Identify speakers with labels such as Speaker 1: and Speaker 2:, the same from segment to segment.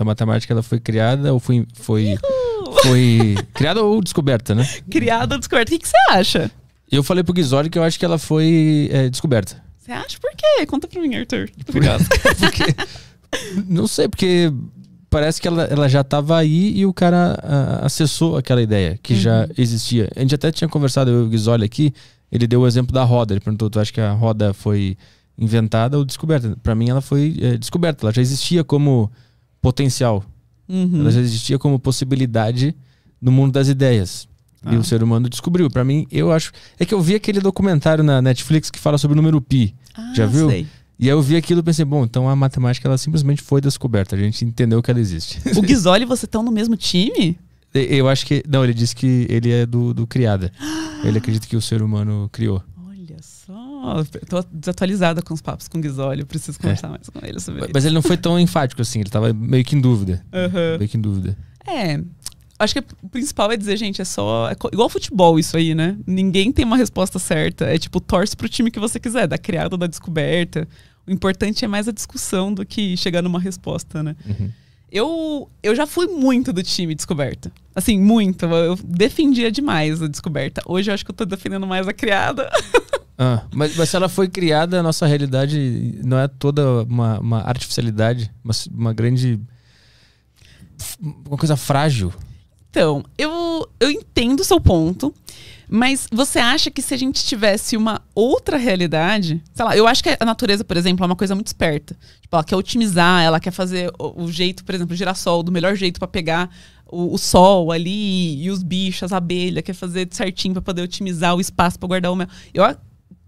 Speaker 1: Então, a matemática ela foi criada ou foi, foi, foi criada ou descoberta, né? Criada ou descoberta. O que, você acha? Eu falei pro Gisório que eu acho que ela foi é, descoberta.
Speaker 2: Você acha? Por quê? Conta pra mim, Arthur.
Speaker 1: Obrigado. porque, não sei, porque parece que ela, ela já estava aí e o cara a, acessou aquela ideia que uhum. já existia. A gente até tinha conversado, eu e o Gisório aqui, ele deu o exemplo da roda. Ele perguntou, tu acha que a roda foi inventada ou descoberta? Para mim ela foi é, descoberta, ela já existia como potencial. Uhum. Ela já existia como possibilidade no mundo das ideias. Ah. E o ser humano descobriu. Para mim, eu acho. É que eu vi aquele documentário na Netflix que fala sobre o número pi.
Speaker 2: Ah, já viu? Sei.
Speaker 1: E aí eu vi aquilo e pensei, bom, então a matemática ela simplesmente foi descoberta. A gente entendeu que ela existe.
Speaker 2: O Guizoli e você estão no mesmo time?
Speaker 1: Eu acho que. Não, ele disse que ele é do, do criada. Ele acredita que o ser humano criou.
Speaker 2: Oh, tô desatualizada com os papos com o Guizoli, preciso é. conversar é. mais com ele sobre isso. Mas ele não foi
Speaker 1: tão enfático assim, ele tava meio que em dúvida. Uhum. Meio que em dúvida.
Speaker 2: É. Acho que o principal é dizer, gente, é só. É igual futebol isso aí, né? Ninguém tem uma resposta certa. É tipo, torce pro time que você quiser, da criada, da descoberta. O importante é mais a discussão do que chegar numa resposta, né? Uhum. Eu, eu já fui muito do time descoberta. Assim, muito. Eu defendia demais a descoberta. Hoje eu acho que eu tô defendendo mais a criada. Ah, mas, mas se ela foi criada, a
Speaker 1: nossa realidade não é toda uma, uma artificialidade, mas uma grande. uma coisa frágil.
Speaker 2: Então, eu, eu entendo o seu ponto, mas você acha que se a gente tivesse uma outra realidade, sei lá, eu acho que a natureza, por exemplo, é uma coisa muito esperta. Tipo, ela quer otimizar, ela quer fazer o, o jeito, por exemplo, o girassol, do melhor jeito para pegar o, o, sol ali e os bichos, as abelhas, quer fazer certinho para poder otimizar o espaço para guardar o mel. Eu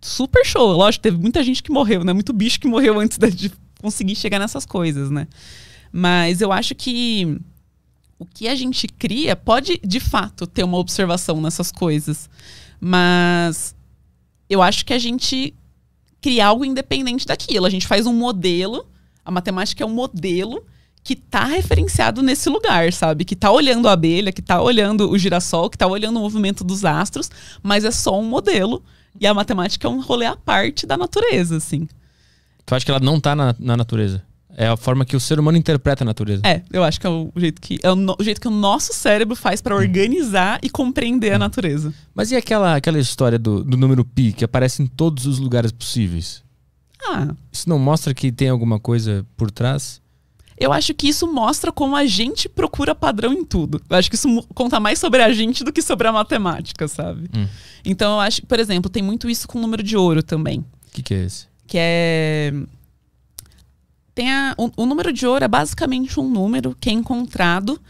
Speaker 2: super show. Lógico, teve muita gente que morreu, né? Muito bicho que morreu antes de conseguir chegar nessas coisas, né? Mas eu acho que o que a gente cria pode, de fato, ter uma observação nessas coisas. Mas eu acho que a gente cria algo independente daquilo. A gente faz um modelo, a matemática é um modelo que está referenciado nesse lugar, sabe? Que está olhando a abelha, que está olhando o girassol, que está olhando o movimento dos astros, mas é só um modelo e a matemática é um rolê à parte da natureza, assim.
Speaker 1: Tu acha que ela não tá na, na natureza? É a forma que o ser humano interpreta a natureza.
Speaker 2: É, eu acho que é o jeito que, é o, no, o jeito que o nosso cérebro faz para organizar hum. e compreender hum. a natureza.
Speaker 1: Mas e aquela, aquela história do, do número pi que aparece em todos os lugares possíveis? Ah. Isso não mostra que tem alguma coisa por trás?
Speaker 2: eu acho que isso mostra como a gente procura padrão em tudo. Eu acho que isso conta mais sobre a gente do que sobre a matemática, sabe? Hum. Então eu acho, por exemplo, tem muito isso com o número de ouro também. O que, que é esse? Que é. Tem a, o, o número de ouro é basicamente um número que é encontrado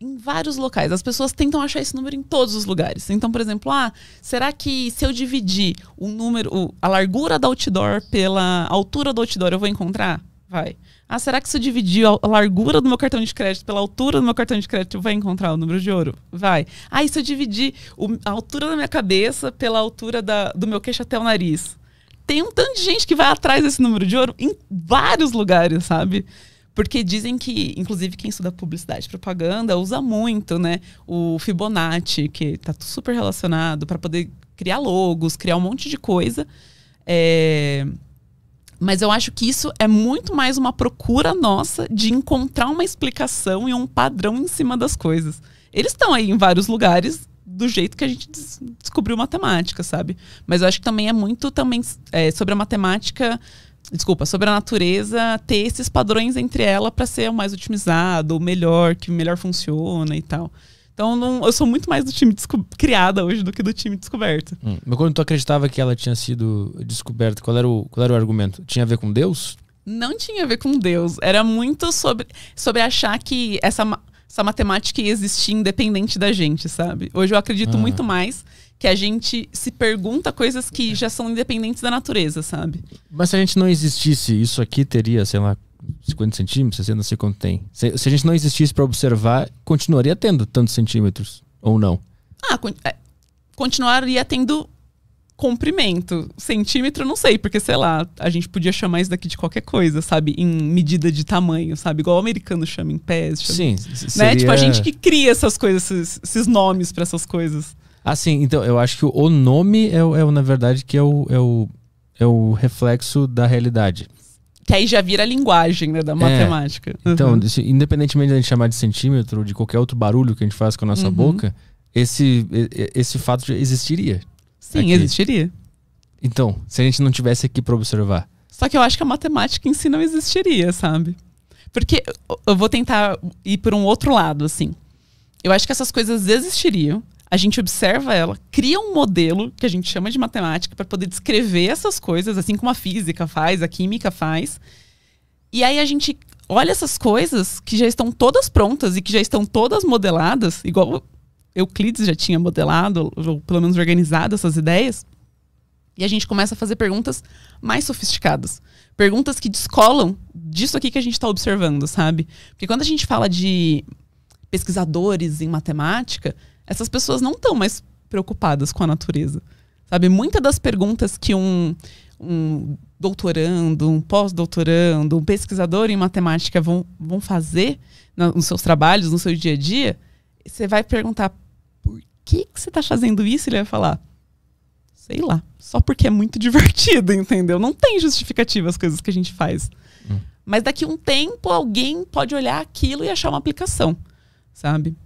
Speaker 2: em vários locais. As pessoas tentam achar esse número em todos os lugares. Então, por exemplo, ah, será que se eu dividir o número, a largura do outdoor pela altura do outdoor, eu vou encontrar? Vai. Ah, será que se eu dividir a largura do meu cartão de crédito pela altura do meu cartão de crédito, vai encontrar o número de ouro? Vai. Ah, e se eu dividir o, a altura da minha cabeça pela altura da, do meu queixo até o nariz? Tem um tanto de gente que vai atrás desse número de ouro em vários lugares, sabe? Porque dizem que, inclusive, quem estuda publicidade e propaganda usa muito, né? O Fibonacci, que tá super relacionado, para poder criar logos, criar um monte de coisa. É, mas eu acho que isso é muito mais uma procura nossa de encontrar uma explicação e um padrão em cima das coisas. Eles estão aí em vários lugares do jeito que a gente des descobriu matemática, sabe? Mas eu acho que também é muito também é, sobre a matemática, desculpa, sobre a natureza ter esses padrões entre ela para ser o mais otimizado, o melhor, que melhor funciona e tal. Então não, eu sou muito mais do time criada hoje do que do time descoberto.
Speaker 1: Hum. Mas quando tu acreditava que ela tinha sido descoberta, qual era, o, qual era o argumento? Tinha a ver com Deus?
Speaker 2: Não tinha a ver com Deus. Era muito sobre, sobre achar que essa, essa matemática ia existir independente da gente, sabe? Hoje eu acredito ah. muito mais que a gente se pergunta coisas que já são independentes da natureza, sabe?
Speaker 1: Mas se a gente não existisse, isso aqui teria, sei lá, 50 centímetros, 60, não sei quanto tem. Se, se a gente não existisse para observar, continuaria tendo tantos centímetros ou não?
Speaker 2: Ah, é, continuaria tendo comprimento. Centímetro, não sei, porque sei lá, a gente podia chamar isso daqui de qualquer coisa, sabe? Em medida de tamanho, sabe? Igual o americano chama em pés. Chama, Sim, né? Seria... Tipo, a gente que cria essas coisas, esses, esses nomes para essas coisas.
Speaker 1: Ah, sim. Então, eu acho que o nome é, é na verdade, que é o, é o, é o reflexo da realidade.
Speaker 2: Que aí já vira a linguagem né, da é. matemática. Então, uhum.
Speaker 1: Então, independentemente da gente chamar de centímetro ou de qualquer outro barulho que a gente faz com a nossa uhum. boca, esse, esse fato existiria. Sim, aqui. existiria. Então, se a gente não tivesse aqui para observar.
Speaker 2: Só que eu acho que a matemática em si não existiria, sabe? Porque eu vou tentar ir por um outro lado, assim. Eu acho que essas coisas existiriam, a gente observa ela, cria um modelo que a gente chama de matemática para poder descrever essas coisas, assim como a física faz, a química faz. E aí a gente olha essas coisas que já estão todas prontas e que já estão todas modeladas, igual Euclides já tinha modelado, ou pelo menos organizado essas ideias. E a gente começa a fazer perguntas mais sofisticadas. Perguntas que descolam disso aqui que a gente está observando, sabe? Porque quando a gente fala de pesquisadores em matemática, essas pessoas não estão mais preocupadas com a natureza. Sabe, muitas das perguntas que um, um doutorando, um pós-doutorando, um pesquisador em matemática vão, vão fazer na, nos seus trabalhos, no seu dia a dia, você vai perguntar por que, que você está fazendo isso? Ele vai falar, sei lá, só porque é muito divertido, entendeu? Não tem justificativa as coisas que a gente faz. Hum. Mas daqui a um tempo alguém pode olhar aquilo e achar uma aplicação, sabe?